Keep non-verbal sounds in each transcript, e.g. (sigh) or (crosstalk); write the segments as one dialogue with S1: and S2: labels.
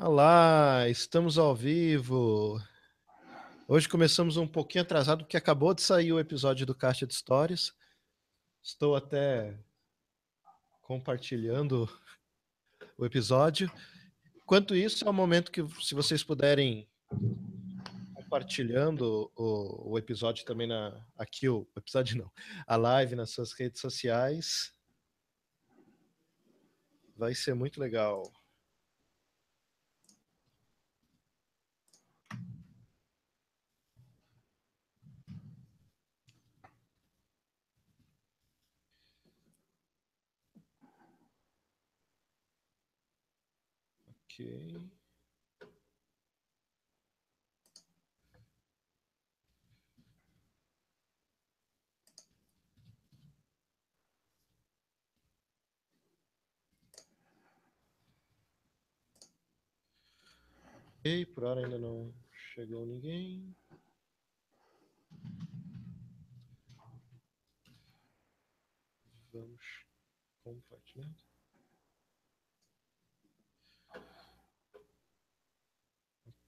S1: Olá, estamos ao vivo. Hoje começamos um pouquinho atrasado, porque acabou de sair o episódio do Caixa de Stories. Estou até compartilhando o episódio. Enquanto isso, é o momento que, se vocês puderem compartilhando o, o episódio também na aqui o episódio não, a live nas suas redes sociais, vai ser muito legal. Ok. por hora ainda não chegou ninguém. Vamos compartilhar.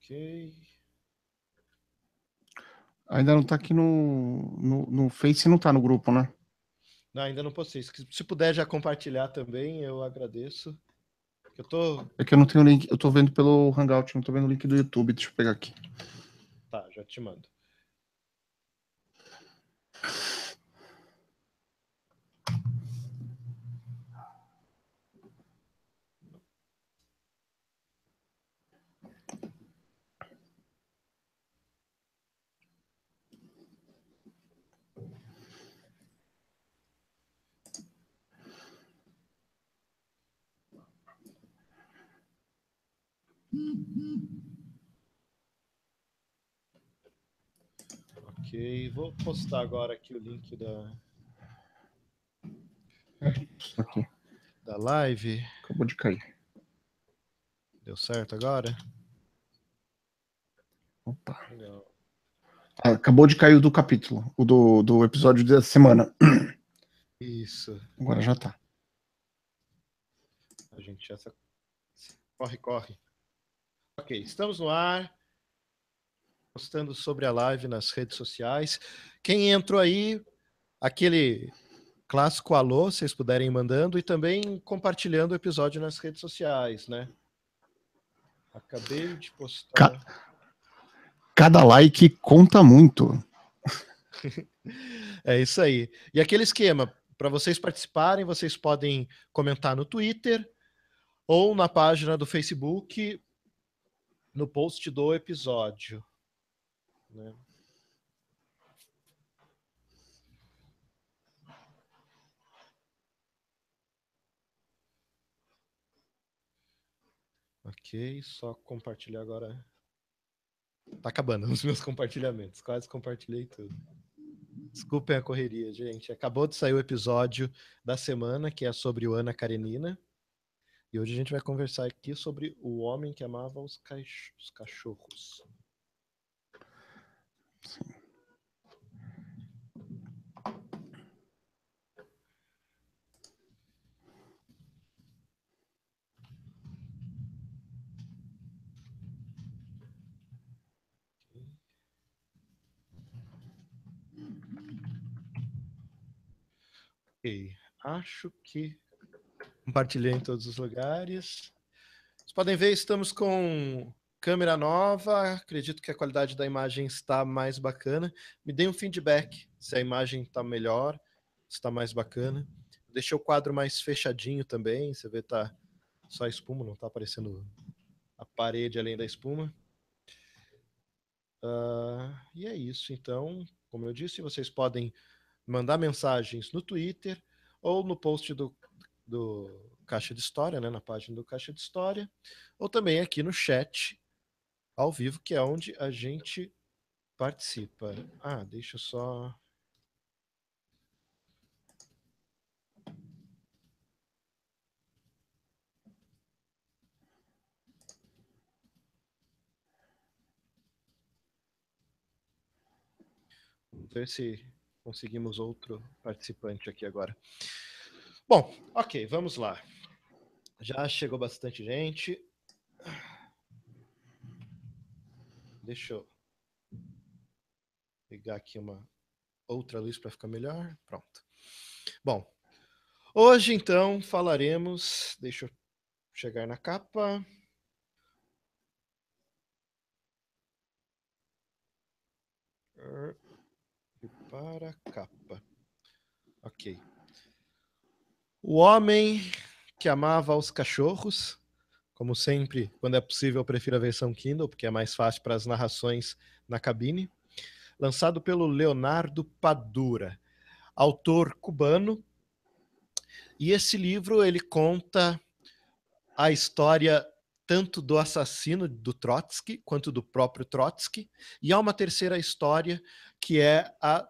S1: Ok.
S2: Ainda não está aqui no, no, no Face, não está no grupo, né?
S1: Não, ainda não postei. Se puder já compartilhar também, eu agradeço. Eu tô...
S2: É que eu não tenho link, eu estou vendo pelo Hangout, não estou vendo o link do YouTube, deixa eu pegar aqui.
S1: Tá, já te mando. Ok, vou postar agora aqui o link da. Aqui. Da live.
S2: Acabou de cair.
S1: Deu certo agora?
S2: Opa. Legal. Ah, acabou de cair o do capítulo, o do, do episódio da semana.
S1: Isso. Agora já tá. A gente já corre, corre. Ok, estamos no ar, postando sobre a live nas redes sociais. Quem entrou aí, aquele clássico alô, se vocês puderem ir mandando, e também compartilhando o episódio nas redes sociais, né? Acabei de postar.
S2: Ca... Cada like conta muito.
S1: (laughs) é isso aí. E aquele esquema, para vocês participarem, vocês podem comentar no Twitter ou na página do Facebook no post do episódio. Né? Ok, só compartilhar agora. Tá acabando os meus (laughs) compartilhamentos, quase compartilhei tudo. Desculpem a correria, gente. Acabou de sair o episódio da semana, que é sobre o Ana Karenina. E hoje a gente vai conversar aqui sobre o homem que amava os, os cachorros. Sim. Ok, acho que Compartilhei em todos os lugares. Vocês podem ver, estamos com câmera nova, acredito que a qualidade da imagem está mais bacana. Me dê um feedback se a imagem está melhor, está mais bacana. Deixei o quadro mais fechadinho também, você vê está só espuma, não está aparecendo a parede além da espuma. Uh, e é isso, então, como eu disse, vocês podem mandar mensagens no Twitter ou no post do do Caixa de História, né, na página do Caixa de História, ou também aqui no chat ao vivo, que é onde a gente participa. Ah, deixa eu só Vamos ver se conseguimos outro participante aqui agora. Bom, ok, vamos lá. Já chegou bastante gente. Deixa eu pegar aqui uma outra luz para ficar melhor. Pronto. Bom, hoje então falaremos. Deixa eu chegar na capa. para a capa. Ok. O homem que amava os cachorros, como sempre, quando é possível, eu prefiro a versão Kindle, porque é mais fácil para as narrações na cabine. Lançado pelo Leonardo Padura, autor cubano. E esse livro ele conta a história tanto do assassino do Trotsky quanto do próprio Trotsky, e há uma terceira história que é a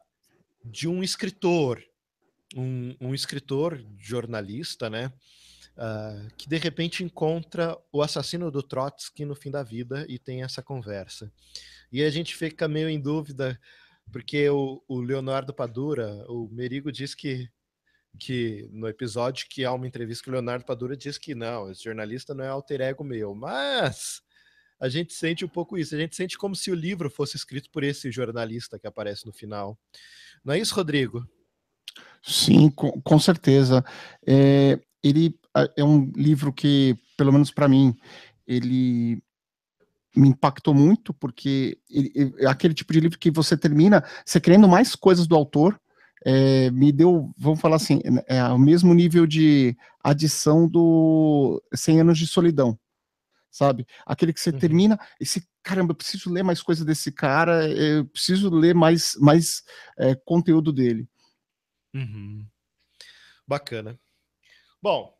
S1: de um escritor um, um escritor, jornalista, né? Uh, que de repente encontra o assassino do Trotsky no fim da vida e tem essa conversa. E a gente fica meio em dúvida, porque o, o Leonardo Padura, o Merigo diz que, que no episódio que há uma entrevista que o Leonardo Padura diz que não, esse jornalista não é alter ego meu, mas a gente sente um pouco isso, a gente sente como se o livro fosse escrito por esse jornalista que aparece no final. Não é isso, Rodrigo?
S2: Sim, com, com certeza. É, ele é um livro que, pelo menos para mim, ele me impactou muito, porque ele, é aquele tipo de livro que você termina, você querendo mais coisas do autor, é, me deu, vamos falar assim, é, é o mesmo nível de adição do 100 Anos de Solidão, sabe? Aquele que você uhum. termina, esse caramba, eu preciso ler mais coisa desse cara, eu preciso ler mais, mais é, conteúdo dele. Uhum. Bacana.
S1: Bom,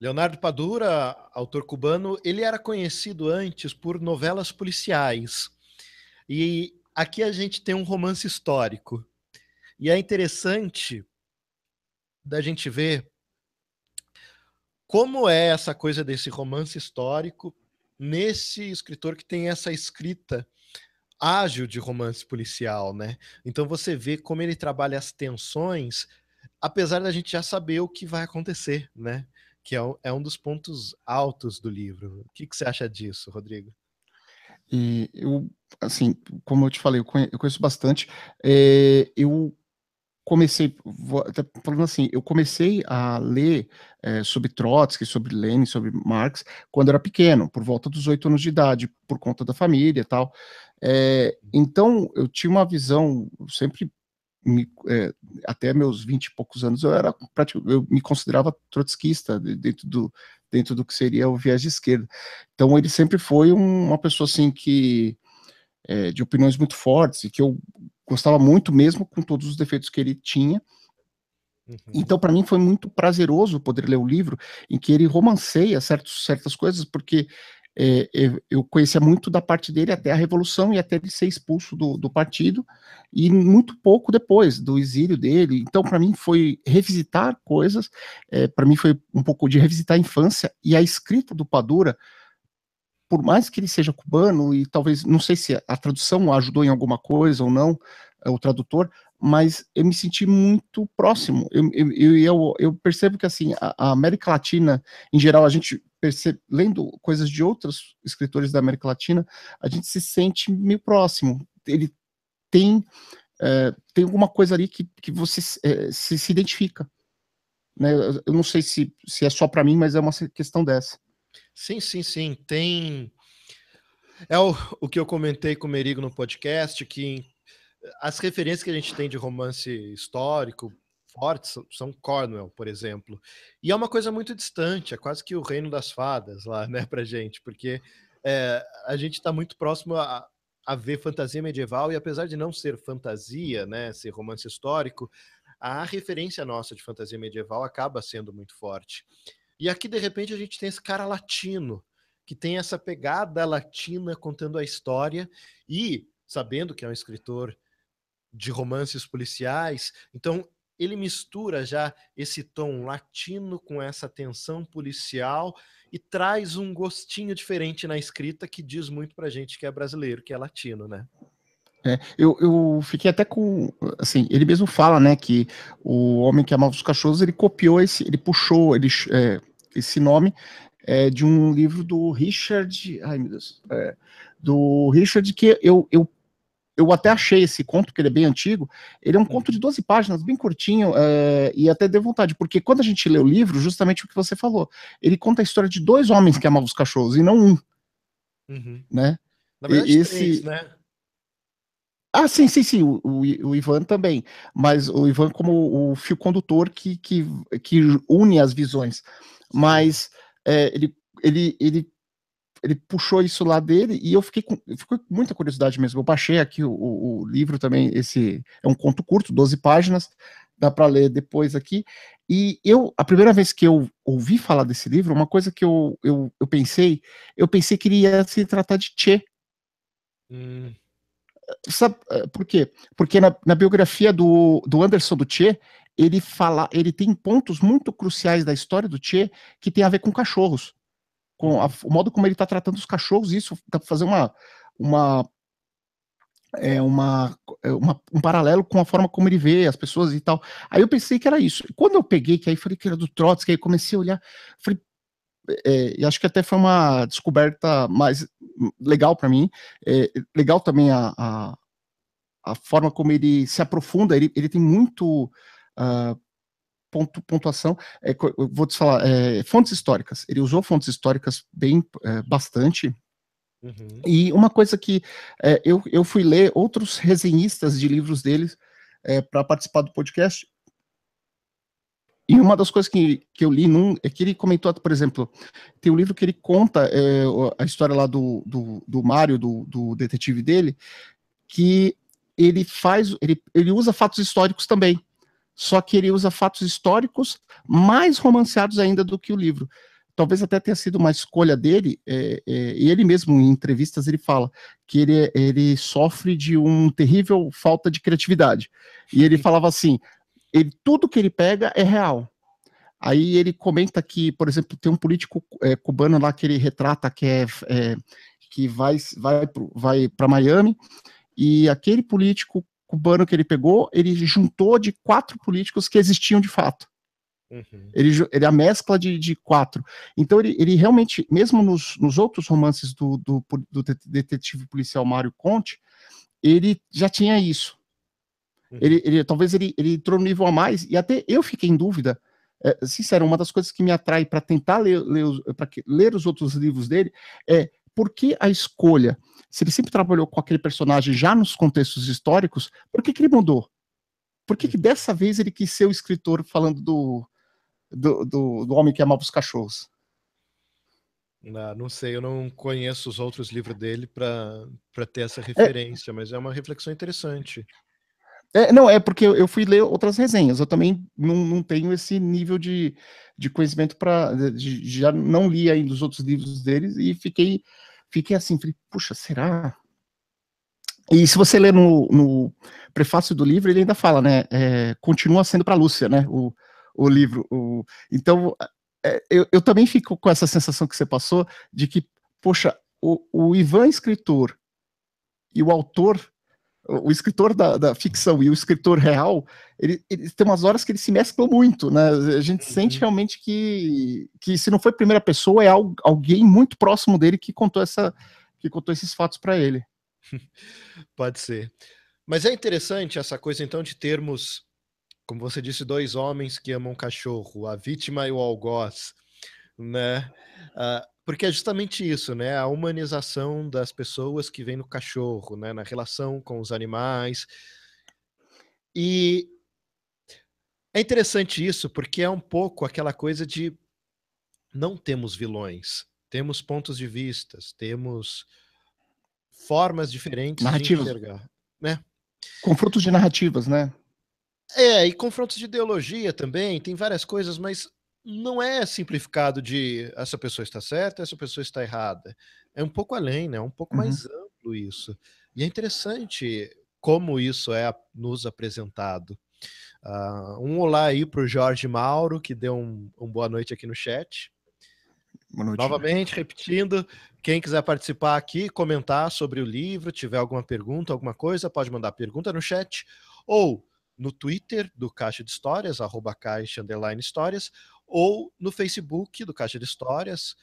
S1: Leonardo Padura, autor cubano, ele era conhecido antes por novelas policiais. E aqui a gente tem um romance histórico. E é interessante da gente ver como é essa coisa desse romance histórico nesse escritor que tem essa escrita ágil de romance policial, né? Então você vê como ele trabalha as tensões, apesar da gente já saber o que vai acontecer, né? Que é, é um dos pontos altos do livro. O que, que você acha disso, Rodrigo?
S2: E eu, assim, como eu te falei, eu conheço bastante. É, eu comecei, até falando assim, eu comecei a ler é, sobre Trotsky, sobre Lenin, sobre Marx, quando era pequeno, por volta dos oito anos de idade, por conta da família e tal. É, então, eu tinha uma visão, sempre, me, é, até meus vinte e poucos anos, eu era eu me considerava trotskista, dentro do, dentro do que seria o viés de esquerda. Então, ele sempre foi um, uma pessoa, assim, que... de opiniões muito fortes, e que eu gostava muito mesmo, com todos os defeitos que ele tinha. Uhum. Então, para mim, foi muito prazeroso poder ler o livro em que ele romanceia certos, certas coisas, porque é, é, eu conhecia muito da parte dele até a Revolução e até ele ser expulso do, do partido, e muito pouco depois do exílio dele. Então, para mim, foi revisitar coisas, é, para mim, foi um pouco de revisitar a infância e a escrita do Padura por mais que ele seja cubano, e talvez, não sei se a tradução ajudou em alguma coisa ou não, eh, o tradutor, mas eu me senti muito próximo. Eu, eu, eu, eu percebo que, assim, a, América Latina, em geral, a gente percebe, lendo coisas de outros escritores da América Latina, a gente se sente meio próximo. Ele tem, é, tem alguma coisa ali que, que você é, se, se identifica. Né? Eu não sei se, se é só para mim, mas é uma questão dessa.
S1: Sim, sim, sim. Tem. É o, o que eu comentei com o Merigo no podcast, que as referências que a gente tem de romance histórico fortes são Cornwell, por exemplo. E é uma coisa muito distante, é quase que o reino das fadas lá, né, pra gente, porque é, a gente está muito próximo a, a ver fantasia medieval, e apesar de não ser fantasia, né, ser romance histórico, a referência nossa de fantasia medieval acaba sendo muito forte. E aqui, de repente, a gente tem esse cara latino, que tem essa pegada latina contando a história e sabendo que é um escritor de romances policiais, então ele mistura já esse tom latino com essa tensão policial e traz um gostinho diferente na escrita que diz muito pra gente que é brasileiro, que é latino, né?
S2: É, eu, eu fiquei até com, assim, ele mesmo fala, né, que o Homem que Amava os Cachorros, ele copiou esse, ele puxou, ele é, esse nome é de um livro do Richard, ai meu Deus, é, do Richard que eu, eu eu até achei esse conto, que ele é bem antigo. Ele é um conto de 12 páginas, bem curtinho, é, e até deu vontade, porque quando a gente lê o livro, justamente o que você falou, ele conta a história de dois homens que amavam os cachorros e não um. Uhum. Né? Na verdade, esse... três, né? Ah, sim, sim, sim, o, o, o, Ivan também, mas o Ivan como o fio condutor que, que, que une as visões mas é, ele, ele, ele, ele puxou isso lá dele e eu fiquei com, fiquei com muita curiosidade mesmo. Eu baixei aqui o, o, livro também, esse é um conto curto, 12 páginas, dá para ler depois aqui. E eu, a primeira vez que eu ouvi falar desse livro, uma coisa que eu, eu, eu pensei, eu pensei que ele ia se tratar de Che. Hum. Sabe eh, por quê? Porque na, na biografia do, do Anderson do Che, ele fala, ele tem pontos muito cruciais da história do Che que tem a ver com cachorros, com a, o modo como ele está tratando os cachorros, isso dá para fazer uma uma é uma, é, uma, um paralelo com a forma como ele vê as pessoas e tal. Aí eu pensei que era isso. quando eu peguei, que aí falei que era do Trotsky, aí comecei a olhar, falei, é, e acho que até foi uma descoberta mais legal para mim. É, legal também a, a, a, forma como ele se aprofunda, ele, ele tem muito uh, pontuação, é, vou te falar, é, fontes históricas. Ele usou fontes históricas bem, é, bastante.
S1: Uhum. E uma
S2: coisa que é, eu, eu fui ler outros resenhistas de livros deles é, para participar do podcast. E uma das coisas que, que eu li num, é que ele comentou, por exemplo, tem um livro que ele conta é, a história lá do, do, do Mário, do, do detetive dele, que ele faz, ele, ele usa fatos históricos também só que ele usa fatos históricos mais romanceados ainda do que o livro. Talvez até tenha sido uma escolha dele, é, é, e ele mesmo, em entrevistas, ele fala que ele, ele sofre de um terrível falta de criatividade. E ele falava assim: ele, tudo que ele pega é real. Aí ele comenta que, por exemplo, tem um político é, cubano lá que ele retrata que é, é que vai vai vai para Miami e aquele político cubano que ele pegou, ele juntou de quatro políticos que existiam de fato. Uhum. Ele, ele a mescla de, de quatro. Então ele, ele realmente, mesmo nos, nos outros romances do, do, do detetive policial Mário Conte, ele já tinha isso. Uhum. Ele, ele, talvez ele, ele entrou no nível a mais, e até eu fiquei em dúvida. É, sincero, uma das coisas que me atrai para tentar ler, ler, ler os outros livros dele é por que a escolha? Se ele sempre trabalhou com aquele personagem já nos contextos históricos, por que, que ele mudou? Por que, que uhum. dessa vez ele quis ser o escritor falando do, do, do, do homem que amava os cachorros?
S1: Não, ah, não, sei, eu não conheço os outros livros dele para ter essa é referência, é, mas é uma reflexão interessante.
S2: É, não, é porque eu, fui ler outras resenhas, eu também não, não tenho esse nível de, de conhecimento para. Já não li ainda os outros livros deles e fiquei fiquei assim, falei, puxa, será? E se você ler no, no prefácio do livro, ele ainda fala, né? É, continua sendo para Lúcia, né? O, o livro. O, então, é, eu, eu também fico com essa sensação que você passou de que, poxa, o, o Ivan escritor e o autor o escritor da, da, ficção e o escritor real, ele, ele, tem umas horas que eles se mesclam muito, né? A gente uhum. sente realmente que, que se não foi primeira pessoa, é al, alguém muito próximo dele que contou essa que contou esses fatos para ele. (laughs)
S1: Pode ser. Mas é interessante essa coisa então de termos, como você disse, dois homens que amam cachorro, a vítima e o algoz, né? Uh, porque é justamente isso, né? A humanização das pessoas que vem no cachorro, né? Na relação com os animais. E é interessante isso, porque é um pouco aquela coisa de não temos vilões, temos pontos de vistas, temos formas diferentes narrativas. de enxergar,
S2: né? Confrontos de narrativas, né?
S1: É, e confrontos de ideologia também, tem várias coisas, mas não é simplificado de essa pessoa está certa, essa pessoa está errada. É um pouco além, né? É um pouco uhum. mais amplo isso. E é interessante como isso é nos apresentado. Uh, um olá aí para o Jorge Mauro, que deu um, um, boa noite aqui no chat. Boa noite. Novamente, repetindo, quem quiser participar aqui, comentar sobre o livro, tiver alguma pergunta, alguma coisa, pode mandar pergunta no chat ou no Twitter do Caixa de Histórias, arroba caixa, underline histórias, ou no Facebook do Caixa de Histórias,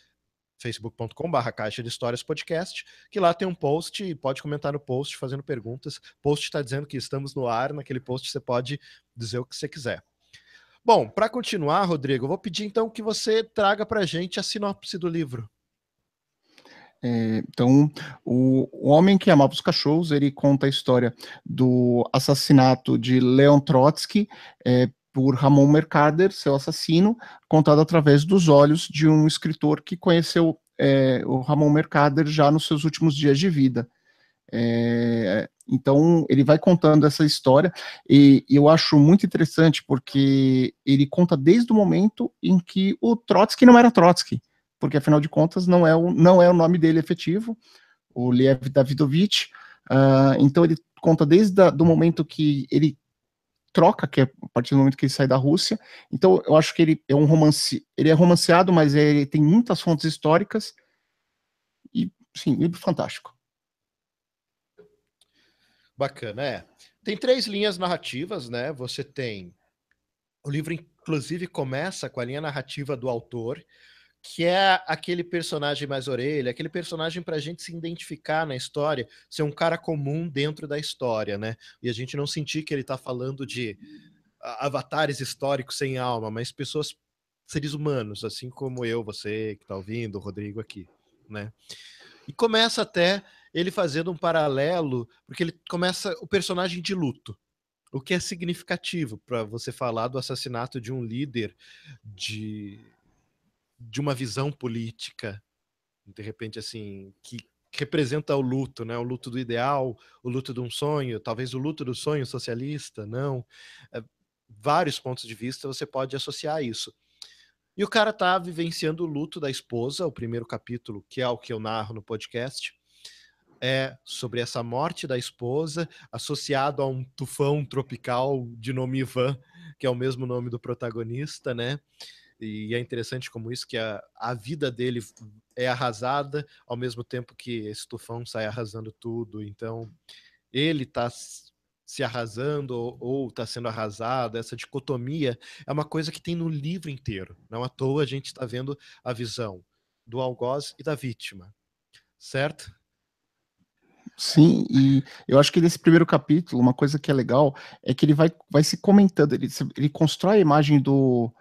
S1: facebook.com.br Caixa de Histórias Podcast, que lá tem um post e pode comentar no post fazendo perguntas. post está dizendo que estamos no ar, naquele post você pode dizer o que você quiser. Bom, para continuar, Rodrigo, eu vou pedir então que você traga para a gente a sinopse do livro.
S2: É, então, o, o, Homem que Amava os Cachorros, ele conta a história do assassinato de Leon Trotsky é, por Ramon Mercader, seu assassino, contado através dos olhos de um escritor que conheceu é, o Ramon Mercader já nos seus últimos dias de vida. É, então ele vai contando essa história e, e eu acho muito interessante porque ele conta desde o momento em que o Trotsky não era Trotsky, porque afinal de contas não é o, não é o nome dele efetivo, o Lev Davidovich. Uh, então ele conta desde o momento que ele troca, que é a partir do momento que ele sai da Rússia. Então, eu acho que ele é um romance, ele é romanceado, mas é, ele tem muitas fontes históricas. E, sim, livro fantástico.
S1: Bacana, é. Tem três linhas narrativas, né? Você tem. O livro, inclusive, começa com a linha narrativa do autor, que é aquele personagem mais orelha, aquele personagem para a gente se identificar na história, ser um cara comum dentro da história, né? E a gente não sentir que ele está falando de avatares históricos sem alma, mas pessoas, seres humanos, assim como eu, você que está ouvindo, o Rodrigo aqui, né? E começa até ele fazendo um paralelo, porque ele começa o personagem de luto, o que é significativo para você falar do assassinato de um líder de de uma visão política, de repente, assim, que representa o luto, né? O luto do ideal, o luto de um sonho, talvez o luto do sonho socialista, não. É, vários pontos de vista você pode associar isso. E o cara tá vivenciando o luto da esposa, o primeiro capítulo, que é o que eu narro no podcast, é sobre essa morte da esposa, associado a um tufão tropical de nome Ivan, que é o mesmo nome do protagonista, né? E é interessante como isso, que a, a vida dele é arrasada, ao mesmo tempo que esse tufão sai arrasando tudo. Então, ele está se arrasando ou está sendo arrasado, essa dicotomia é uma coisa que tem no livro inteiro. Não à toa a gente está vendo a visão do algoz e da vítima, certo?
S2: Sim, e eu acho que nesse primeiro capítulo, uma coisa que é legal é que ele vai, vai se comentando, ele, ele constrói a imagem do,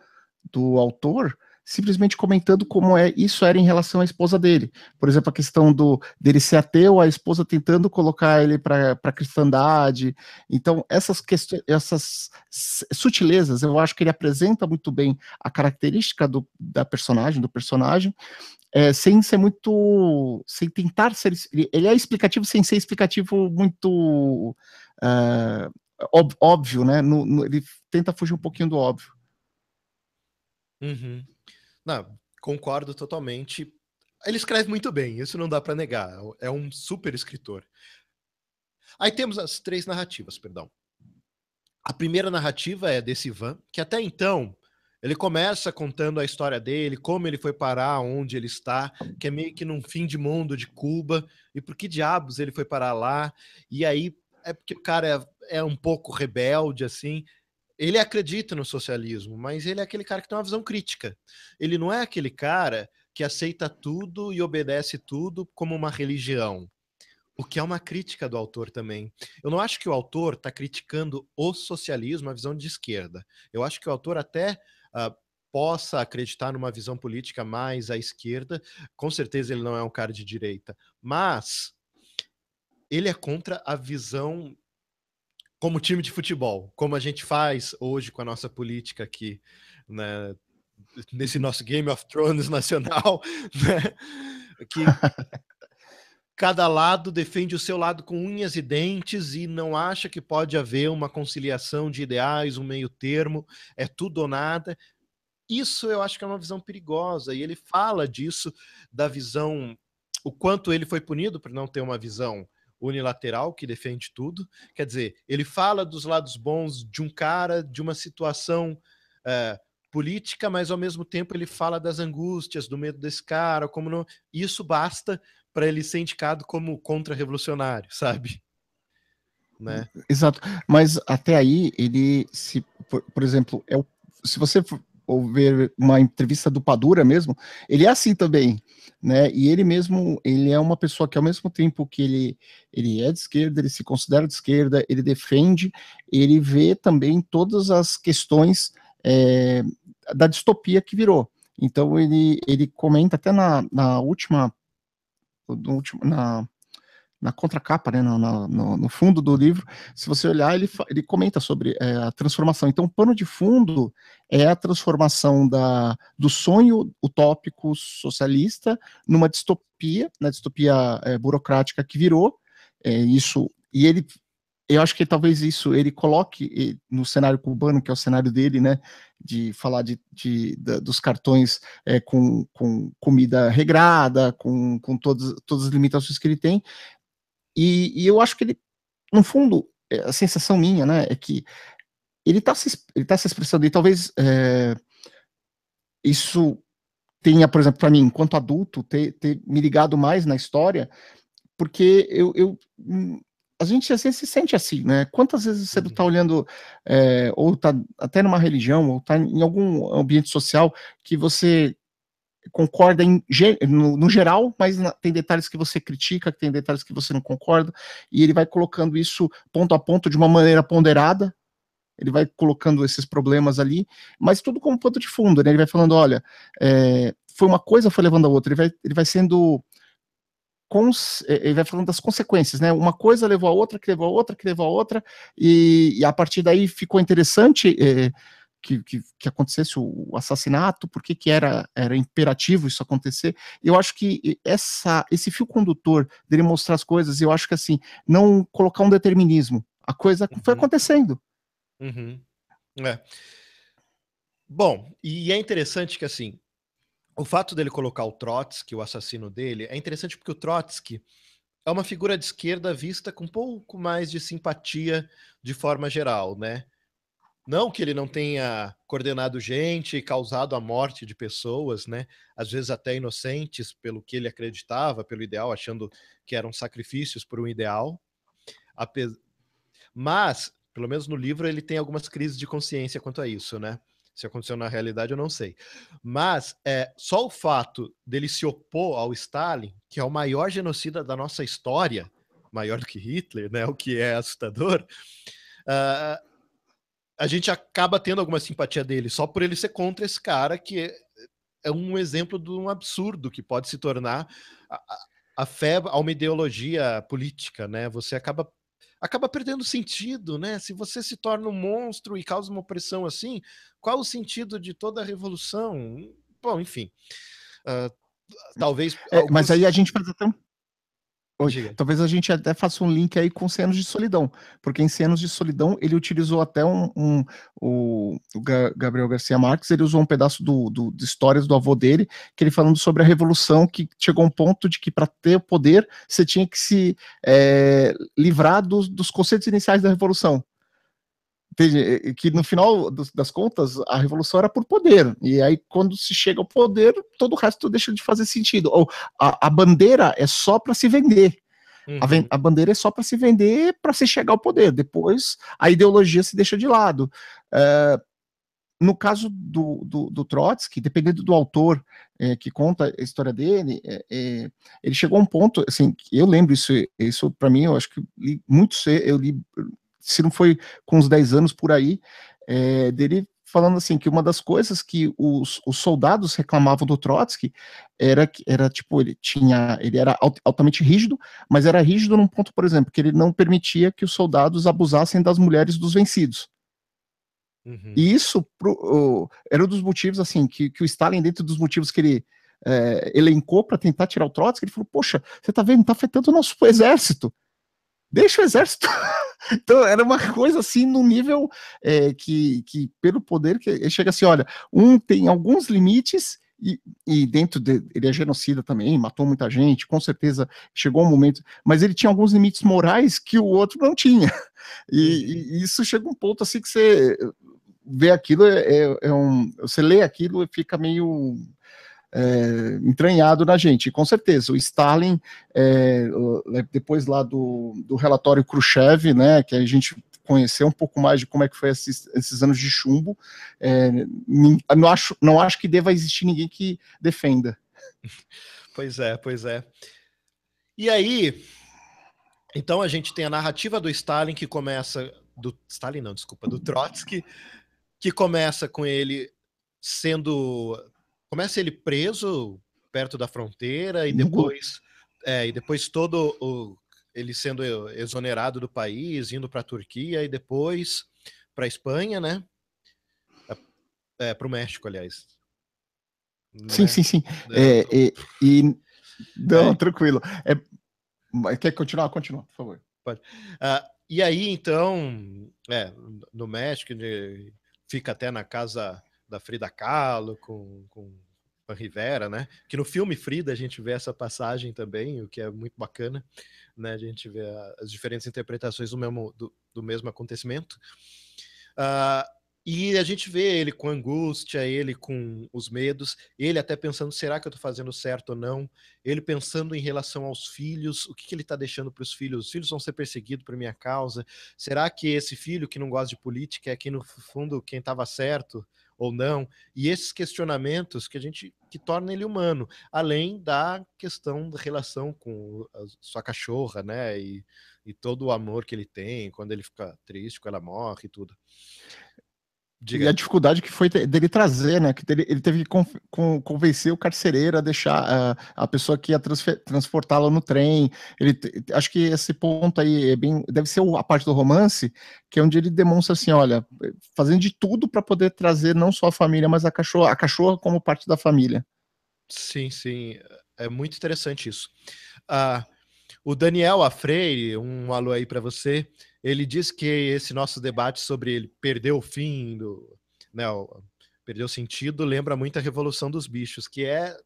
S2: do autor simplesmente comentando como é isso era em relação à esposa dele. Por exemplo, a questão do dele ser ateu, a esposa tentando colocar ele para a cristandade. Então, essas questões, essas sutilezas, eu acho que ele apresenta muito bem a característica do, da personagem, do personagem, é, sem ser muito. sem tentar ser. Ele é explicativo sem ser explicativo muito. Uh, óbvio, né? No, no, ele tenta fugir um pouquinho do óbvio.
S1: Uhum. Não, concordo totalmente. Ele escreve muito bem, isso não dá para negar. É, é um super escritor. Aí temos as três narrativas, perdão. A primeira narrativa é desse Ivan, que até então ele começa contando a história dele, como ele foi parar, onde ele está, que é meio que num fim de mundo de Cuba, e por que diabos ele foi parar lá. E aí é porque o cara é, é um pouco rebelde, assim, ele acredita no socialismo, mas ele é aquele cara que tem uma visão crítica. Ele não é aquele cara que aceita tudo e obedece tudo como uma religião. O que é uma crítica do autor também. Eu não acho que o autor está criticando o socialismo, a visão de esquerda. Eu acho que o autor até uh, possa acreditar numa visão política mais à esquerda. Com certeza ele não é um cara de direita. Mas ele é contra a visão como time de futebol, como a gente faz hoje com a nossa política aqui, né, nesse nosso Game of Thrones (laughs) nacional, né, que cada lado defende o seu lado com unhas e dentes e não acha que pode haver uma conciliação de ideais, um meio termo, é tudo ou nada. Isso eu acho que é uma visão perigosa, e ele fala disso, da visão, o quanto ele foi punido por não ter uma visão unilateral que defende tudo. Quer dizer, ele fala dos lados bons de um cara, de uma situação é, política, mas ao mesmo tempo ele fala das angústias, do medo desse cara, como não... isso basta para ele ser indicado como contra-revolucionário, sabe? Né?
S2: Exato. Mas até aí ele se, por, por exemplo, é o, se você ou ver uma entrevista do Padura mesmo, ele é assim também, né? E ele mesmo, ele é uma pessoa que ao mesmo tempo que ele, ele é de esquerda, ele se considera de esquerda, ele defende, ele vê também todas as questões é, da distopia que virou. Então ele, ele comenta até na, na última, na, na contracapa, né, no, no, no, fundo do livro, se você olhar, ele, ele comenta sobre é, a transformação. Então, o pano de fundo é a transformação da, do sonho utópico socialista numa distopia, na distopia é, burocrática que virou. É, isso e ele, eu acho que talvez isso ele coloque no cenário cubano, que é o cenário dele, né, de falar de, de, de dos cartões eh, com, com comida regrada, com, com todas, todas as limitações que ele tem, e, e eu acho que ele, no fundo, é, a sensação minha, né, é que ele está se, ele tá se expressando e talvez é, isso tenha, por exemplo, para mim, enquanto adulto, ter, ter, me ligado mais na história, porque eu, eu hum, a gente às vezes se sente assim, né? Quantas vezes você está uhum. olhando, é, ou está até numa religião, ou está em algum ambiente social, que você concorda em, no, no, geral, mas na, tem detalhes que você critica, tem detalhes que você não concorda, e ele vai colocando isso ponto a ponto de uma maneira ponderada. Ele vai colocando esses problemas ali, mas tudo como ponto de fundo, né? Ele vai falando, olha, é, foi uma coisa, foi levando a outra. Ele vai, ele vai sendo Cons, é, ele vai falando das consequências, né? Uma coisa levou a outra, que levou a outra, que levou a outra, e, e a partir daí ficou interessante é, que, que, que acontecesse o, assassinato, por que, que era, era imperativo isso acontecer. Eu acho que essa, esse fio condutor dele mostrar as coisas, eu acho que assim, não colocar um determinismo. A coisa uhum. foi acontecendo.
S1: Uhum. É. Bom, e é interessante que assim, o fato dele colocar o Trotsky, o assassino dele, é interessante porque o Trotsky é uma figura de esquerda vista com um pouco mais de simpatia de forma geral, né? Não que ele não tenha coordenado gente, causado a morte de pessoas, né? Às vezes até inocentes, pelo que ele acreditava, pelo ideal, achando que eram sacrifícios por um ideal. Mas, pelo menos no livro, ele tem algumas crises de consciência quanto a isso, né? Se aconteceu na realidade, eu não sei. Mas é, só o fato dele se opor ao Stalin, que é o maior genocida da nossa história, maior do que Hitler, né? O que é assustador. Uh, a gente acaba tendo alguma simpatia dele, só por ele ser contra esse cara que é, é um exemplo de um absurdo que pode se tornar a, a fé a uma ideologia política, né? Você acaba acaba perdendo sentido, né? Se você se torna um monstro e causa uma opressão assim, qual o sentido de toda a revolução? Bom, enfim. Uh, talvez.
S2: É, alguns... Mas aí a gente faz até um Hoje, talvez a gente até faça um link aí com Cenos de Solidão, porque em Cenos de Solidão ele utilizou até um, um o, o, Gabriel Garcia Marques, ele usou um pedaço do, do, de histórias do avô dele, que ele falando sobre a revolução que chegou a um ponto de que para ter poder você tinha que se é, livrar dos, dos conceitos iniciais da revolução. Entende? Que no final das contas, a revolução era por poder. E aí, quando se chega ao poder, todo o resto deixa de fazer sentido. Ou a, a bandeira é só para se vender. Uhum. A, a, bandeira é só para se vender, para se chegar ao poder. Depois, a ideologia se deixa de lado. Uh, no caso do, do, do, Trotsky, dependendo do autor é, que conta a história dele, é, é, ele chegou a um ponto, assim, eu lembro isso, isso para mim, eu acho que li muito cedo, eu li se não foi com uns 10 anos por aí, é, dele falando assim que uma das coisas que os, os soldados reclamavam do Trotsky era que era tipo ele tinha ele era altamente rígido, mas era rígido num ponto, por exemplo, que ele não permitia que os soldados abusassem das mulheres dos vencidos. Uhum. E isso pro, era um dos motivos assim que, que o Stalin dentro dos motivos que ele é, elencou para tentar tirar o Trotsky, ele falou: poxa, você tá vendo, tá afetando o nosso (laughs) exército deixa o exército. (laughs) então era uma coisa assim no nível é, que, que, pelo poder, que chega assim: olha, um tem alguns limites. E, e dentro dele, ele é genocida também, matou muita gente, com certeza chegou um momento, mas ele tinha alguns limites morais que o outro não tinha. (laughs) E, uhum. e isso chega um ponto assim que você vê aquilo, é, é, é um, você lê aquilo e fica meio é, entranhado na gente. E, com certeza, o Stalin, é, é, depois lá do, do relatório Khrushchev, né, que a gente conhecer um pouco mais de como é que foi esses, esses anos de chumbo, é, não, acho, não acho que deva existir ninguém que defenda.
S1: (laughs) Pois é, pois é. E aí, então a gente tem a narrativa do Stalin que começa do Stalin não, desculpa, do Trotsky, que começa com ele sendo começa ele preso perto da fronteira e uhum. depois é, e depois todo o, ele sendo exonerado do país, indo para a Turquia e depois para a Espanha, né? É, para o México, aliás.
S2: Sim, né? sim, sim. É, é tô... é, e, Não, tranquilo. É, quer continuar? Continua, por favor.
S1: Pode. Ah, e aí, então, é, no México, fica até na casa da Frida Kahlo, com, com Rivera, né? Que no filme Frida a gente vê essa passagem também, o que é muito bacana, né? A gente vê as diferentes interpretações do mesmo, do, do mesmo acontecimento. Uh, e a gente vê ele com angústia, ele com os medos, ele até pensando, será que eu estou fazendo certo ou não? Ele pensando em relação aos filhos, o que, que ele está deixando para os filhos? Os filhos vão ser perseguidos por minha causa? Será que esse filho que não gosta de política é quem, no fundo, quem estava certo? ou não, e esses questionamentos que a gente que torna ele humano, além da questão da relação com a sua cachorra, né? E, e todo o amor que ele tem, quando ele fica triste, quando ela morre e tudo.
S2: Diga. E a dificuldade que foi dele trazer, né? Que dele, ele teve que con, con, convencer o carcereiro a deixar a, a pessoa que ia transportá-la no trem. Ele, acho que esse ponto aí é bem. Deve ser a parte do romance, que é onde ele demonstra assim: olha, fazendo de tudo para poder trazer não só a família, mas a cachorra, a cachorra como parte da família.
S1: Sim, sim. É muito interessante isso. Ah, o Daniel Afreire, um alô aí para você, ele diz que esse nosso debate sobre ele perder o fim, do, né, o, perdeu sentido, lembra muito a Revolução dos Bichos, que é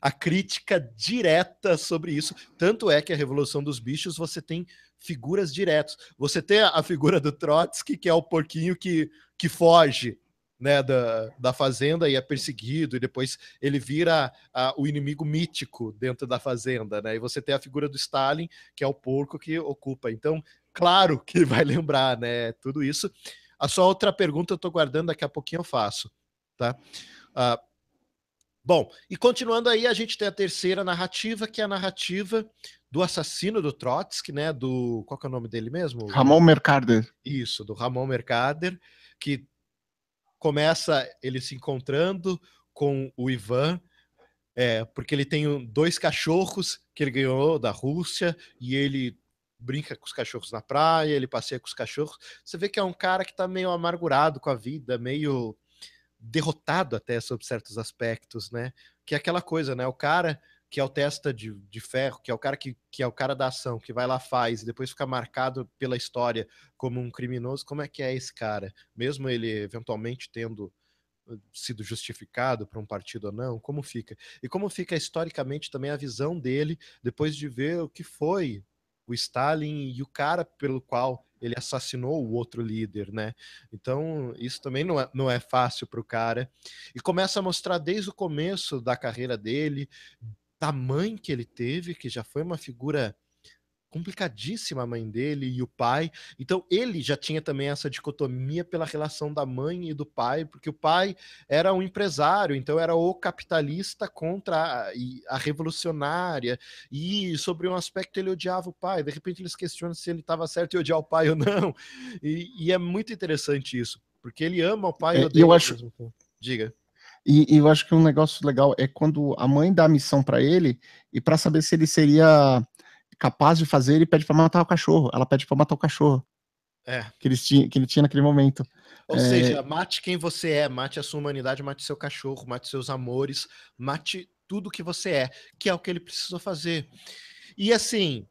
S1: a crítica direta sobre isso. Tanto é que a Revolução dos Bichos você tem figuras diretas. Você tem a figura do Trotsky, que é o porquinho que, que foge né, da, da fazenda e é perseguido, e depois ele vira a, o inimigo mítico dentro da fazenda. Né? E você tem a figura do Stalin, que é o porco que ocupa. Então, Claro que (laughs) vai lembrar, né? Tudo isso. A sua outra pergunta eu estou guardando, daqui a pouquinho eu faço, tá? Ah, bom, e continuando aí, a gente tem a terceira narrativa, que é a narrativa do assassino do Trotsky, né? Do. Qual que é o nome dele mesmo? Ramon
S2: Mercader.
S1: Isso, do Ramon Mercader, que começa ele se encontrando com o Ivan, é, porque ele tem dois cachorros que ele ganhou da Rússia e ele brinca com os cachorros na praia, ele passeia com os cachorros. Você vê que é um cara que está meio amargurado com a vida, meio derrotado até sob certos aspectos, né? Que é aquela coisa, né? O cara que é o testa de, de ferro, que é o cara que, que é o cara da ação, que vai lá faz e depois fica marcado pela história como um criminoso, como é que é esse cara? Mesmo ele eventualmente tendo uh, sido justificado para um partido ou não, como fica? E como fica historicamente também a visão dele depois de ver o que foi o Stalin e o cara pelo qual ele assassinou o outro líder, né? Então, isso também não é, não é fácil para o cara. E começa a mostrar desde o começo da carreira dele, da mãe que ele teve, que já foi uma figura complicadíssima a mãe dele e o pai. Então ele já tinha também essa dicotomia pela relação da mãe e do pai, porque o pai era um empresário, então era o capitalista contra a, a revolucionária. E sobre um aspecto ele odiava o pai. De repente eles questionam se ele estava certo em odiar o pai ou não. E, e, é muito interessante isso, porque ele ama o pai é, e Eu acho... Mesmo. Diga.
S2: E, e, eu acho que um negócio legal é quando a mãe dá a missão para ele e para saber se ele seria capaz de fazer, ele pede para matar o cachorro. Ela pede para matar o cachorro. É. Que, que ele tinha naquele momento. Ou é... seja,
S1: mate quem você é, mate a sua humanidade, mate seu cachorro, mate seus amores, mate tudo que você é, que é o que ele precisou fazer. E assim,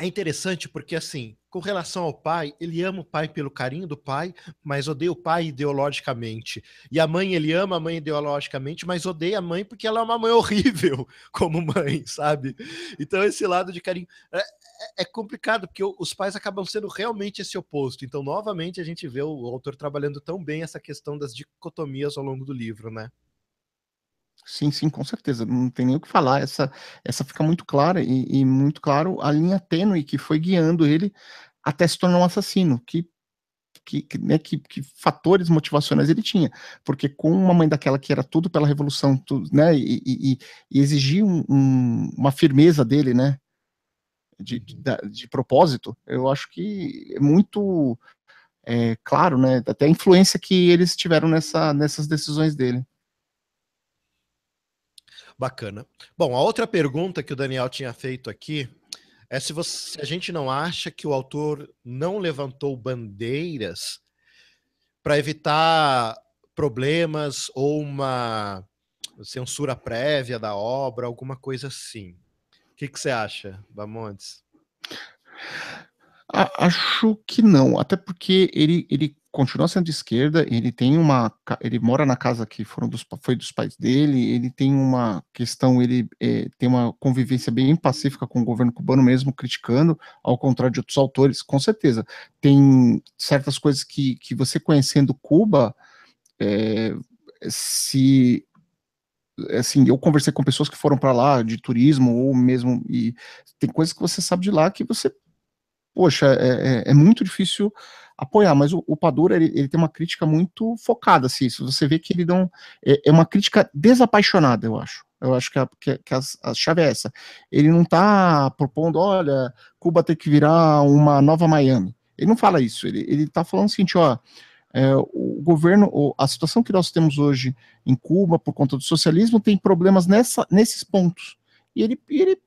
S1: é interessante porque, assim, com relação ao pai, ele ama o pai pelo carinho do pai, mas odeia o pai ideologicamente. E a mãe, ele ama a mãe ideologicamente, mas odeia a mãe porque ela é uma mãe (laughs) horrível como mãe, sabe? Então, esse lado de carinho. É, é, é complicado, porque os pais acabam sendo realmente esse oposto. Então, novamente, a gente vê o autor trabalhando tão bem essa questão das dicotomias ao longo do livro, né?
S2: Sim, sim, com certeza. Não tem nem o que falar. Essa, essa fica muito clara e, e muito claro a linha tênue que foi guiando ele até se tornar um assassino. Que que, né, que, que, fatores motivacionais ele tinha. Porque com uma mãe daquela que era tudo pela revolução, tudo, né, e, e, e exigia um, um, uma firmeza dele, né, de, uhum. de, de, propósito, eu acho que é muito é, claro, né, até a influência que eles tiveram nessa, nessas decisões dele.
S1: Bacana. Bom, a outra pergunta que o Daniel tinha feito aqui é se, você, se a gente não acha que o autor não levantou bandeiras para evitar problemas ou uma censura prévia da obra, alguma coisa assim. O que, que você acha, Bamontes?
S2: Acho que não, até porque ele, ele continua sendo de esquerda, ele tem uma, ele mora na casa que foram dos, foi dos pais dele, ele tem uma questão, ele é, tem uma convivência bem pacífica com o governo cubano mesmo, criticando, ao contrário de outros autores, com certeza. Tem certas coisas que, que você conhecendo Cuba, é, se assim, eu conversei com pessoas que foram para lá de turismo ou mesmo e tem coisas que você sabe de lá que você poxa, é, é, é muito difícil apoiar, mas o, o Padura, ele, ele, tem uma crítica muito focada, assim, isso você vê que ele não, é, é uma crítica desapaixonada, eu acho, eu acho que a, que, que a, a chave é essa, ele não tá propondo, olha, Cuba tem que virar uma nova Miami, ele não fala isso, ele, ele tá falando o seguinte, ó, é, o governo, a situação que nós temos hoje em Cuba por conta do socialismo tem problemas nessa, nesses pontos, e ele, ele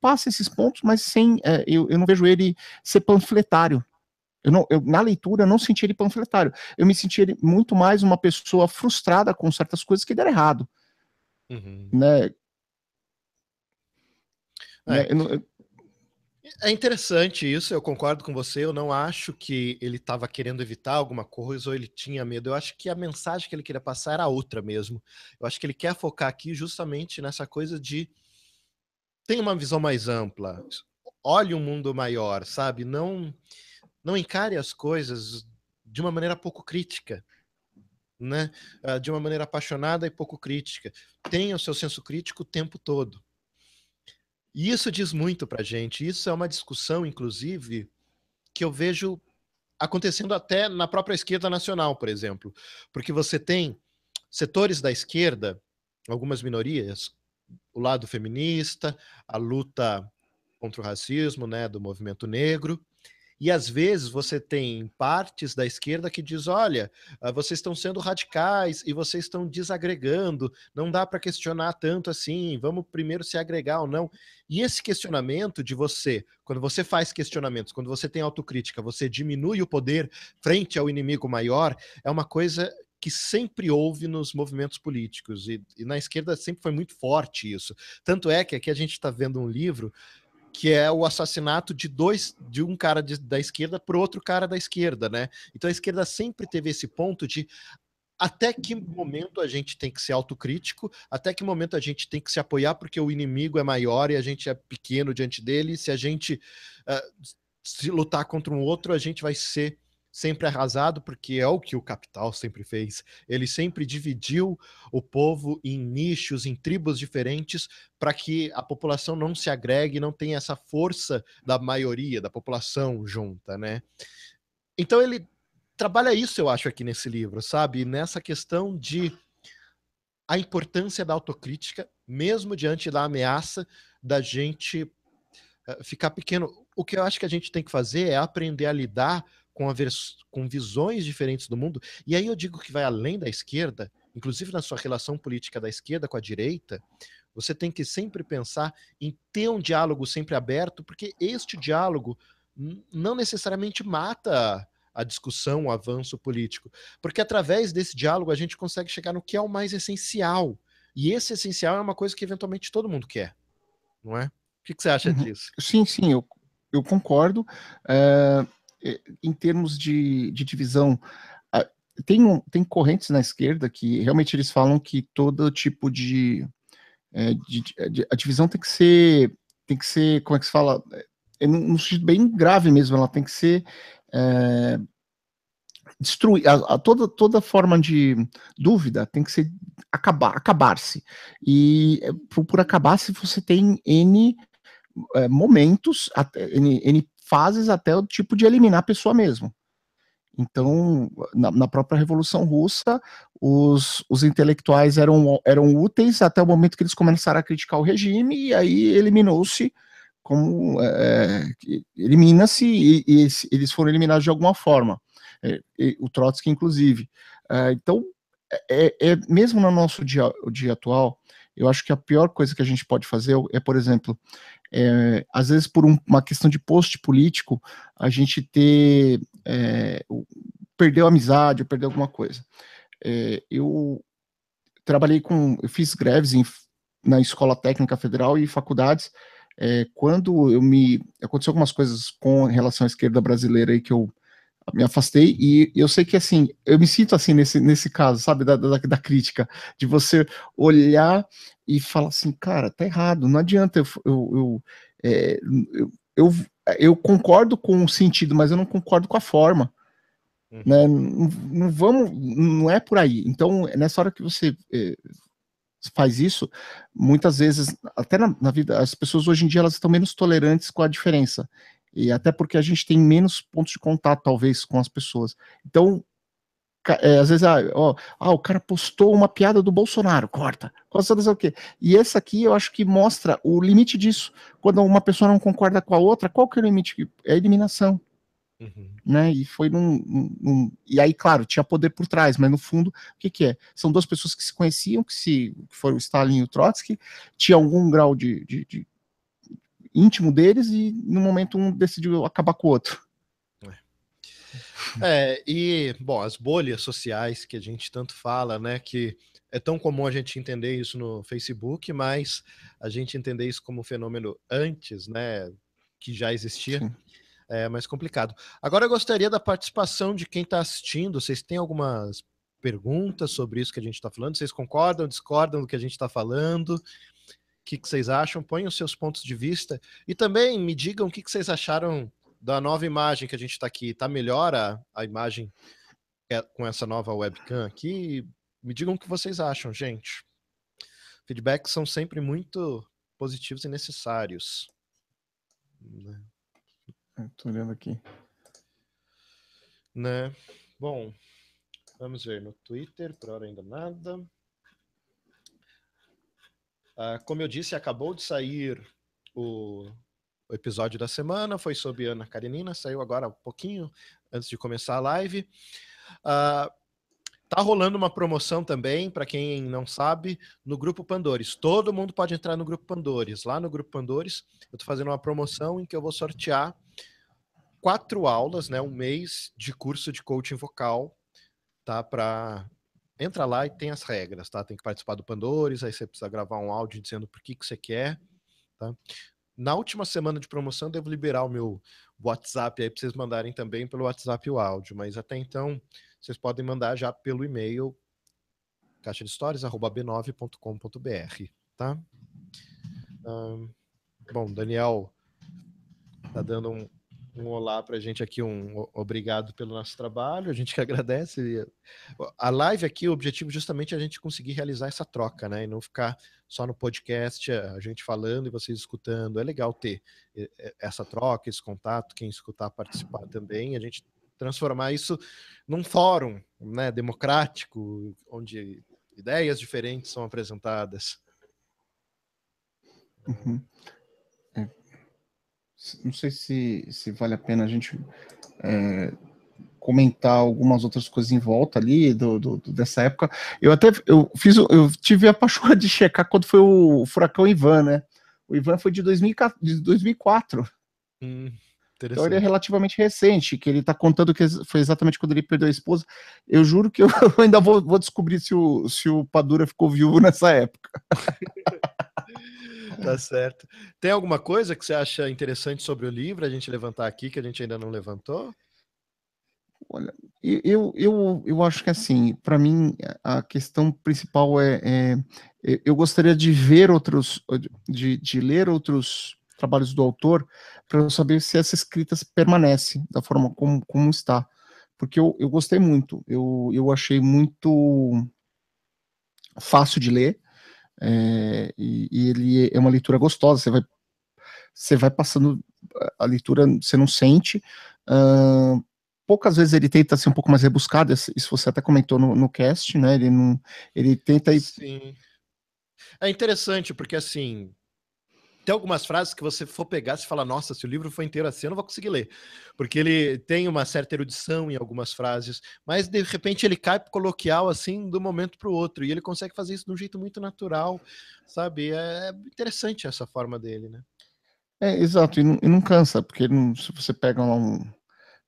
S2: passa esses pontos, mas sem, é, eu, eu não vejo ele ser panfletário. Eu não, eu, na leitura, eu não senti ele panfletário. Eu me senti ele muito mais uma pessoa frustrada com certas coisas que deram errado. Uhum. Né? É. Né, não, eu...
S1: é. interessante isso, eu concordo com você. Eu não acho que ele estava querendo evitar alguma coisa ou ele tinha medo. Eu acho que a mensagem que ele queria passar era outra mesmo. Eu acho que ele quer focar aqui justamente nessa coisa de tenha uma visão mais ampla, olhe um mundo maior, sabe? Não, não encare as coisas de uma maneira pouco crítica, né? Ah, de uma maneira apaixonada e pouco crítica. Tenha o seu senso crítico o tempo todo. E isso diz muito para gente. Isso é uma discussão, inclusive, que eu vejo acontecendo até na própria esquerda nacional, por exemplo, porque você tem setores da esquerda, algumas minorias, o lado feminista, a luta contra o racismo, né, do movimento negro. E às vezes você tem partes da esquerda que diz: olha, ah, vocês estão sendo radicais e vocês estão desagregando, não dá para questionar tanto assim, vamos primeiro se agregar ou não. E esse questionamento de você, quando você faz questionamentos, quando você tem autocrítica, você diminui o poder frente ao inimigo maior, é uma coisa que sempre houve nos movimentos políticos. E, e na esquerda sempre foi muito forte isso. Tanto é que aqui a gente está vendo um livro que é o assassinato de dois de um cara de, da esquerda para outro cara da esquerda, né? Então a esquerda sempre teve esse ponto de até que momento a gente tem que ser autocrítico, até que momento a gente tem que se apoiar porque o inimigo é maior e a gente é pequeno diante dele, se a gente uh, se lutar contra um outro, a gente vai ser sempre arrasado, porque é o que o capital sempre fez. Ele sempre dividiu o povo em nichos, em tribos diferentes, para que a população não se agregue, não tenha essa força da maioria, da população junta, né? Então ele trabalha isso, eu acho, aqui nesse livro, sabe? Nessa questão de a importância da autocrítica, mesmo diante da ameaça da gente eh, ficar pequeno. O que eu acho que a gente tem que fazer é aprender a lidar com, com visões diferentes do mundo. E aí eu digo que vai além da esquerda, inclusive na sua relação política da esquerda com a direita, você tem que sempre pensar em ter um diálogo sempre aberto, porque este diálogo não necessariamente mata a discussão, o avanço político, porque através desse diálogo a gente consegue chegar no que é o mais essencial. E esse essencial é uma coisa que eventualmente todo mundo quer,
S2: não é? O que, que você acha uhum. disso? Sim, sim, eu, eu concordo. É eh, em termos de, de divisão, tem, tem correntes na esquerda que realmente eles falam que todo tipo de, eh, de, eh, de a divisão tem que ser tem que ser como é que se fala é, é um sentido bem grave mesmo ela tem que ser é, destruir a, a, toda toda forma de dúvida tem que ser acabar acabar-se e por, por acabar se você tem n é, momentos até, n, n fases até o tipo de eliminar a pessoa mesmo. Então, na, na própria Revolução Russa, os, os intelectuais eram, eram úteis até o momento que eles começaram a criticar o regime, e aí eliminou-se como é, é elimina-se e, e, eles foram eliminados de alguma forma. É, e, o Trotsky, inclusive. É, então, é, é, é mesmo no nosso dia, dia atual, eu acho que a pior coisa que a gente pode fazer é, é, por exemplo, é, às vezes por um, uma questão de post político, a gente ter é, perdeu amizade, ou perdeu alguma coisa. É, eu trabalhei com, eu fiz greves em, na escola técnica federal e faculdades. É, quando eu me aconteceu algumas coisas com relação à esquerda brasileira aí que eu me afastei e eu sei que assim, eu me sinto assim nesse, nesse caso, sabe, da, da, da, crítica, de você olhar e falar assim, cara, tá errado, não adianta eu, eu, eu, é, eu, eu, eu, concordo com o sentido, mas eu não concordo com a forma. Uhum. Né? Não, não, vamos, não é por aí. Então, nessa hora que você é, faz isso, muitas vezes, até na, na vida, as pessoas hoje em dia elas estão menos tolerantes com a diferença. E até porque a gente tem menos pontos de contato, talvez, com as pessoas. Então, é, às vezes, ah, ó, ah, o cara postou uma piada do Bolsonaro, corta. Corta, não sei o quê. E essa aqui eu acho que mostra o limite disso. Quando uma pessoa não concorda com a outra, qual que é o limite? É a eliminação. Uhum. Né? E foi num, num, num, E aí, claro, tinha poder por trás, mas no fundo, o que, que é? São duas pessoas que se conheciam, que se que o Stalin e o Trotsky, tinha algum grau de, de, de íntimo deles e no momento um decidiu acabar com o outro.
S1: É, e, bom, as bolhas sociais que a gente tanto fala, né, que é tão comum a gente entender isso no Facebook, mas a gente entender isso como um fenômeno antes, né, que já existia, Sim. é mais complicado. Agora eu gostaria da participação de quem está assistindo, vocês têm algumas perguntas sobre isso que a gente está falando? Vocês concordam, discordam do que a gente está falando? que, que vocês acham, ponham os seus pontos de vista e também me digam o que, que vocês acharam da nova imagem que a gente está aqui. Está melhor a, a imagem é, com essa nova webcam aqui? Me digam o que vocês acham, gente. Feedbacks são sempre muito positivos e necessários. Estou né?
S2: é, olhando aqui. Né?
S1: Bom, vamos ver no Twitter, por hora ainda nada. Uh, como eu disse, acabou de sair o, o episódio da semana, foi sobre Ana Karenina, saiu agora um pouquinho antes de começar a live. Uh, Tá rolando uma promoção também, para quem não sabe, no Grupo Pandores. Todo mundo pode entrar no Grupo Pandores. Lá no Grupo Pandores, eu estou fazendo uma promoção em que eu vou sortear quatro aulas, né, um mês de curso de coaching vocal, tá? Para entra lá e tem as regras, tá? Tem que participar do Pandores, aí você precisa gravar um áudio dizendo por que, que você quer, tá? Na última semana de promoção, devo liberar o meu WhatsApp aí para vocês mandarem também pelo WhatsApp o áudio, mas até então, vocês podem mandar já pelo e-mail caixa de stories arroba b9.com.br, tá? Ah, bom, Daniel tá dando um, um olá para a gente aqui, um obrigado pelo nosso trabalho, a gente que agradece. A live aqui, o objetivo justamente é a gente conseguir realizar essa troca, né? E não ficar só no podcast, eh, a gente falando e vocês escutando. É legal ter eh, eh, essa troca, esse contato, quem escutar participar também, a gente transformar isso num fórum né, democrático, onde ideias diferentes são apresentadas.
S2: Uhum não sei se, se vale a pena a gente é, comentar algumas outras coisas em volta ali do, do, do, dessa época. Eu até eu fiz eu tive a pachorra de checar quando foi o furacão Ivan, né? O Ivan foi de, 2000, de 2004. Hum, então ele é relativamente recente, que ele tá contando que foi exatamente quando ele perdeu a esposa. Eu juro que eu (laughs) ainda vou, vou descobrir se o, se o Padura ficou viúvo nessa época. (laughs)
S1: (laughs) tá certo. Tem alguma coisa que você acha interessante sobre o livro a gente levantar aqui que a gente ainda não levantou?
S2: Olha, eu, eu, eu acho que assim, para mim a questão principal é, é, é, eu gostaria de ver outros, de, de ler outros trabalhos do autor para saber se essa escrita permanece da forma como, como está, porque eu, eu gostei muito, eu, eu achei muito fácil de ler, é, e, e, ele é uma leitura gostosa, você vai, você vai passando a leitura, você não sente. Uh, poucas vezes ele tenta ser um pouco mais rebuscado, isso você até comentou no, no cast, né? Ele não. Ele tenta ir.
S1: Sim. É interessante, porque assim, tem algumas frases que você for pegar e fala, nossa, se o livro for inteiro assim, eu não vou conseguir ler. Porque ele tem uma certa erudição em algumas frases, mas de repente ele cai coloquial assim, do momento para o outro, e ele consegue fazer isso de um jeito muito natural, sabe? É, é interessante essa forma dele, né?
S2: É, exato, e não, e não cansa, porque não, se você pega um,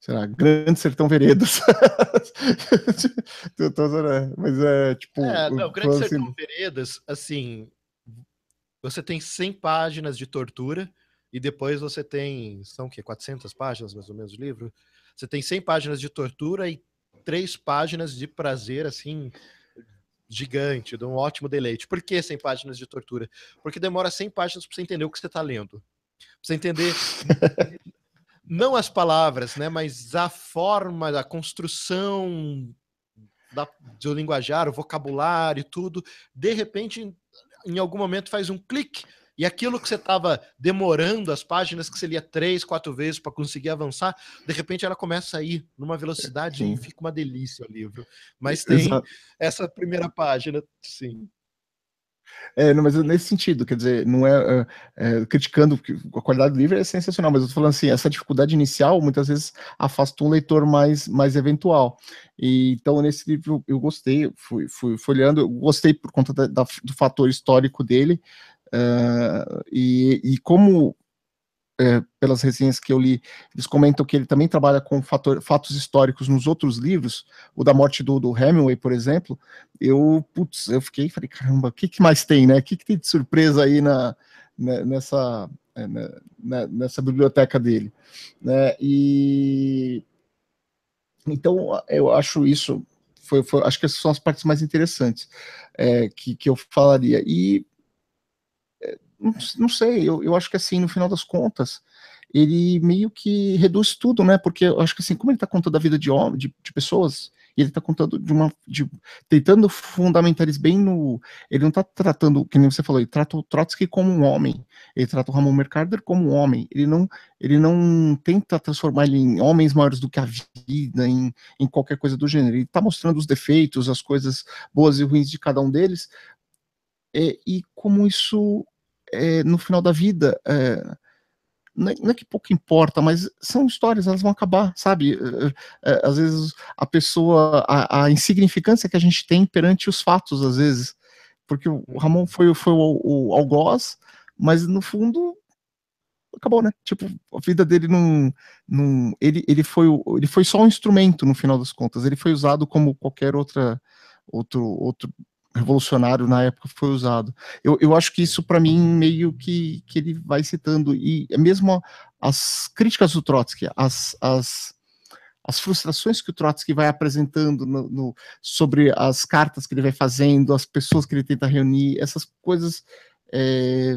S2: sei lá, Grande Sertão Veredas. (laughs) mas é, tipo... É, não, Grande assim... Sertão
S1: Veredas, assim, você tem 100 páginas de tortura e depois você tem, são o quê? 400 páginas mais ou menos do livro? Você tem 100 páginas de tortura e três páginas de prazer, assim, gigante, de um ótimo deleite. Por que 100 páginas de tortura? Porque demora 100 páginas para você entender o que você está lendo. Pra você entender (laughs) não as palavras, né, mas a forma, a construção da, do linguajar, o vocabulário, e tudo. De repente, em algum momento faz um clique e aquilo que você estava demorando, as páginas que você lia três, quatro vezes para conseguir avançar, de repente ela começa a ir numa velocidade sim. e fica uma delícia o livro. Mas tem Exato. essa primeira página, sim.
S2: É, não, mas nesse sentido, quer dizer, não é, é, é criticando a qualidade do livro é sensacional, mas eu tô falando assim, essa dificuldade inicial muitas vezes afasta um leitor mais, mais eventual. E, então, nesse livro eu gostei, fui, fui eu gostei por conta da, da, do fator histórico dele, uh, e, e como é, pelas resenhas que eu li, eles comentam que ele também trabalha com fator, fatos históricos nos outros livros, o da morte do, do Hemingway, por exemplo. Eu, putz, eu fiquei, falei, caramba, o que, que mais tem, né? O que, que tem de surpresa aí na, na né, nessa, eh, na, né, né, nessa biblioteca dele? Né? E então eu acho isso foi, foi, acho que essas são as partes mais interessantes é, que, que eu falaria. E não, sei, eu, eu acho que assim, no final das contas, ele meio que reduz tudo, né? Porque eu acho que assim, como ele está contando a vida de homens, de, de, pessoas, ele está contando de uma. De, tentando fundamentar bem no. Ele não está tratando, que nem você falou, ele trata o Trotsky como um homem, ele trata o Ramon Mercader como um homem. Ele não, ele não tenta transformar ele em homens maiores do que a vida, em, em qualquer coisa do gênero. Ele está mostrando os defeitos, as coisas boas e ruins de cada um deles. É, e como isso é, no final da vida, é, não, é, não é que pouco importa, mas são histórias, elas vão acabar, sabe? É, é, é, às vezes a pessoa, a, a, insignificância que a gente tem perante os fatos, às vezes, porque o Ramon foi, foi o, o algoz, mas no fundo acabou, né? Tipo, a vida dele não, não ele, ele foi ele foi só um instrumento no final das contas. Ele foi usado como qualquer outra outro outro revolucionário na época foi usado. Eu, eu acho que isso, para mim, meio que, que ele vai citando, e é mesmo as críticas do Trotsky, as, as, as frustrações que o Trotsky vai apresentando no, no, sobre as cartas que ele vai fazendo, as pessoas que ele tenta reunir, essas coisas. É,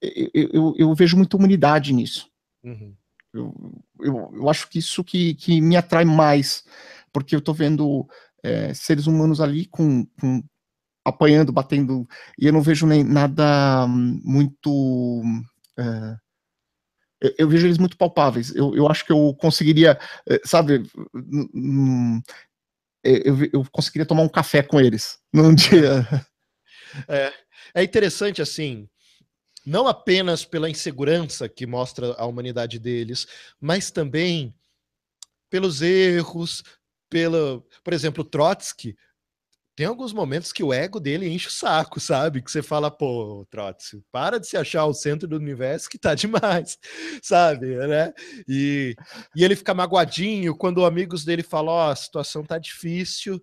S2: eu, eu, eu, vejo muita humanidade nisso. Uhum. Eu, eu, acho que isso que, que me atrai mais, porque eu estou vendo é, seres humanos ali com, com, apanhando, batendo, e eu não vejo nem nada hum, muito. É, eu, eu vejo eles muito palpáveis. Eu, eu acho que eu conseguiria, é, sabe, é, eu, eu conseguiria tomar um café com eles (laughs) num dia.
S1: É, é interessante, assim, não apenas pela insegurança que mostra a humanidade deles, mas também pelos erros, pelo, por exemplo, Trotsky, tem alguns momentos que o ego dele enche o saco, sabe? Que você fala, pô, Trotsky, para de se achar o centro do universo que tá (laughs) demais, sabe? Né? E, e ele fica magoadinho quando amigos dele falam, ó, oh, a situação tá difícil,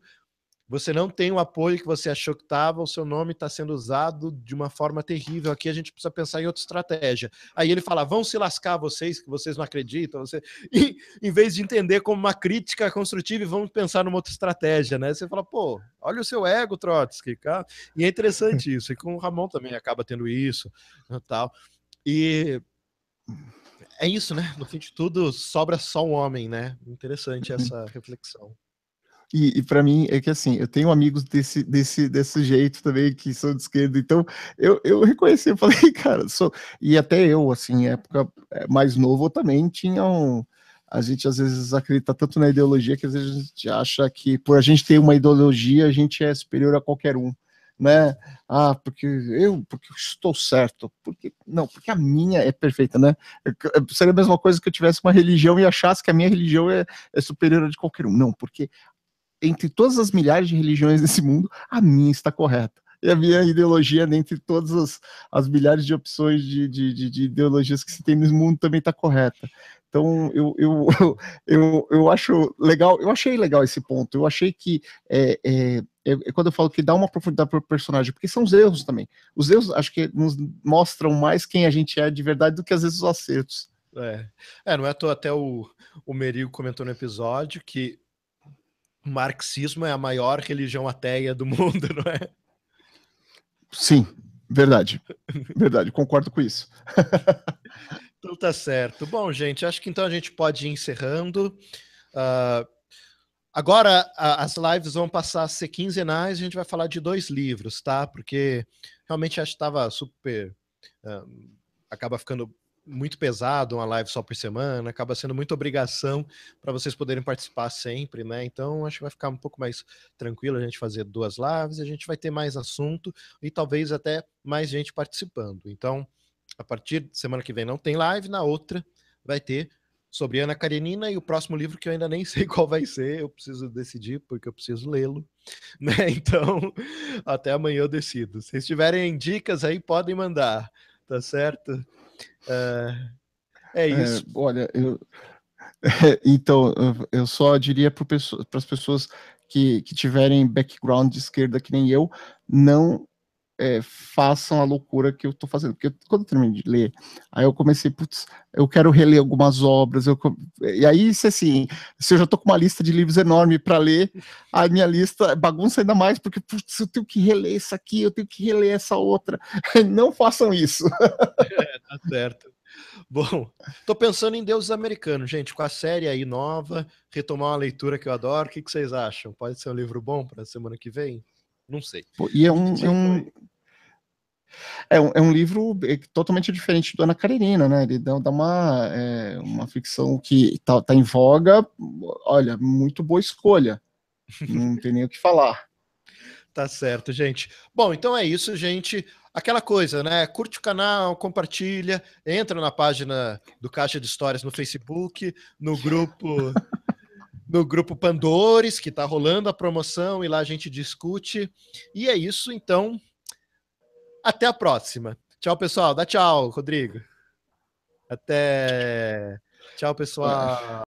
S1: você não tem o apoio que você achou que estava, o seu nome está sendo usado de uma forma terrível. Aqui a gente precisa pensar em outra estratégia. Aí ele fala: vão se lascar vocês, que vocês não acreditam. Você... (laughs) E, em vez de entender como uma crítica construtiva, vamos pensar numa outra estratégia, né? Você fala: pô, olha o seu ego, Trotsky. Cara. E é interessante isso. E com o Ramon também acaba tendo isso né, tal. E é isso, né? No fim de tudo, sobra só um homem, né? Interessante uhum. essa reflexão.
S2: E, e para mim é que assim, eu tenho amigos desse, desse, desse jeito também, que são de esquerda, então eu, eu reconheci, eu (laughs) falei, cara, sou. E até eu, assim, época é, mais novo, eu também tinha um a gente às vezes acredita tanto na ideologia que às vezes a gente acha que por a gente ter uma ideologia a gente é superior a qualquer um, né? Ah, porque eu, porque eu estou certo, porque não, porque a minha é perfeita, né? É, seria a mesma coisa que eu tivesse uma religião e achasse que a minha religião é, é superior a de qualquer um, não, porque entre todas as milhares de religiões desse mundo, a minha está correta. E a minha ideologia, dentre né, todas as, as milhares de opções de, de, de, de, ideologias que se tem nesse mundo, também está correta. Então, eu, eu, (laughs) eu, eu, acho legal, eu achei legal esse ponto. Eu achei que é, é, é, é quando eu falo que dá uma profundidade para o personagem, porque são os erros também. Os erros acho que nos mostram mais quem a gente é de verdade do que às vezes os acertos.
S1: É, é não é à toa até o, o Merigo comentou no episódio que marxismo é a maior religião ateia do (laughs) mundo, não é?
S2: Sim, verdade. Verdade, concordo com isso.
S1: então tá certo. Bom, gente, acho que então a gente pode ir encerrando. Uh, agora a, as lives vão passar a ser quinzenais, a gente vai falar de dois livros, tá? Porque realmente acho que estava super. Uh, acaba ficando muito pesado uma live só por semana, acaba sendo muita obrigação para vocês poderem participar sempre, né? Então acho que vai ficar um pouco mais tranquilo a gente fazer duas lives, a gente vai ter mais assunto e talvez até mais gente participando. Então, a partir de semana que vem não tem live, na outra vai ter sobre Ana Karenina e o próximo livro que eu ainda nem (laughs) sei qual vai ser, eu preciso decidir porque eu preciso lê-lo, né? (laughs) Então, até amanhã eu decido. Se tiverem dicas aí podem mandar tá certo? é, é, é isso.
S2: É, olha, eu. (laughs) então, eu só diria para as pessoas que, que tiverem background de esquerda que nem eu, não é, façam a loucura que eu estou fazendo. Porque quando eu terminei de ler, aí eu comecei, putz, eu quero reler algumas obras. Eu, e aí, se assim, se eu já estou com uma lista de livros enorme para ler, a minha lista bagunça ainda mais, porque, putz, eu tenho que reler isso aqui, eu tenho que reler essa outra. (laughs) Não façam isso. (laughs)
S1: É, tá certo.
S2: Bom, estou pensando em Deuses
S1: Americanos, gente, com a série aí nova, retomar uma leitura que eu adoro. O que, que vocês acham? Pode ser um livro bom para a semana que vem? Não sei.
S2: Pô, e é um, é um, é um, é um livro é, totalmente diferente do Ana Karenina, né? Ele dá, dá uma, é, uma ficção que tá, tá em voga, olha, muito boa escolha. Não (laughs) tem nem o que falar.
S1: Tá certo, gente. Bom, então é isso, gente. Aquela coisa, né? Curte o canal, compartilha, entra na página do Caixa de Histórias no Facebook, no grupo (laughs) no grupo Pandores, que está rolando a promoção e lá a gente discute. E é isso, então. Até a próxima. Tchau, pessoal. Dá tchau, Rodrigo. Até. Tchau, pessoal.